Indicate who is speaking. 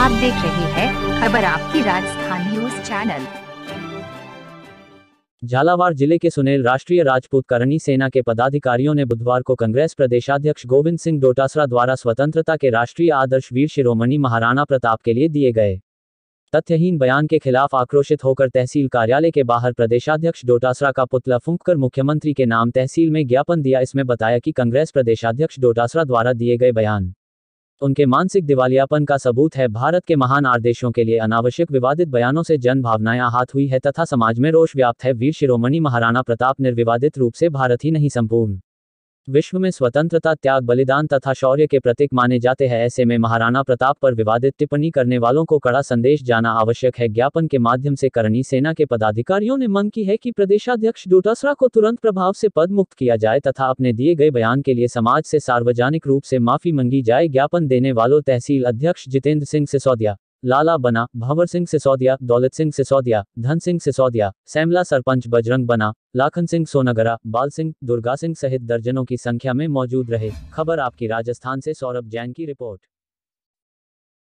Speaker 1: आप देख रहे हैं खबर आपकी राजस्थान न्यूज चैनल झालावाड़ जिले के सुनेल राष्ट्रीय राजपूत करणी सेना के पदाधिकारियों ने बुधवार को कांग्रेस प्रदेशाध्यक्ष गोविंद सिंह डोटासरा द्वारा स्वतंत्रता के राष्ट्रीय आदर्श वीर शिरोमणि महाराणा प्रताप के लिए दिए गए तथ्यहीन बयान के खिलाफ आक्रोशित होकर तहसील कार्यालय के बाहर प्रदेशाध्यक्ष डोटासरा का पुतला फूंक कर मुख्यमंत्री के नाम तहसील में ज्ञापन दिया इसमें बताया कि कांग्रेस प्रदेशाध्यक्ष डोटासरा द्वारा दिए गए बयान तो उनके मानसिक दिवालियापन का सबूत है भारत के महान आदेशों के लिए अनावश्यक विवादित बयानों से जन भावनाएं आहत हुई है तथा समाज में रोष व्याप्त है वीर शिरोमणि महाराणा प्रताप निर्विवादित रूप से भारत ही नहीं संपूर्ण विश्व में स्वतंत्रता त्याग बलिदान तथा शौर्य के प्रतीक माने जाते हैं ऐसे में महाराणा प्रताप पर विवादित टिप्पणी करने वालों को कड़ा संदेश जाना आवश्यक है ज्ञापन के माध्यम से करनी सेना के पदाधिकारियों ने मांग की है कि प्रदेशाध्यक्ष डोटासरा को तुरंत प्रभाव से पद मुक्त किया जाए तथा अपने दिए गए बयान के लिए समाज से सार्वजनिक रूप से माफी मांगी जाए ज्ञापन देने वालों तहसील अध्यक्ष जितेंद्र सिंह सिसोदिया लाला बना भंवर सिंह सिसोदिया दौलत सिंह सिसोदिया धन सिंह सिसोदिया सैमला सरपंच बजरंग बना लाखन सिंह सोनागरा बाल सिंह दुर्गा सिंह सहित दर्जनों की संख्या में मौजूद रहे खबर आपकी राजस्थान से सौरभ जैन की रिपोर्ट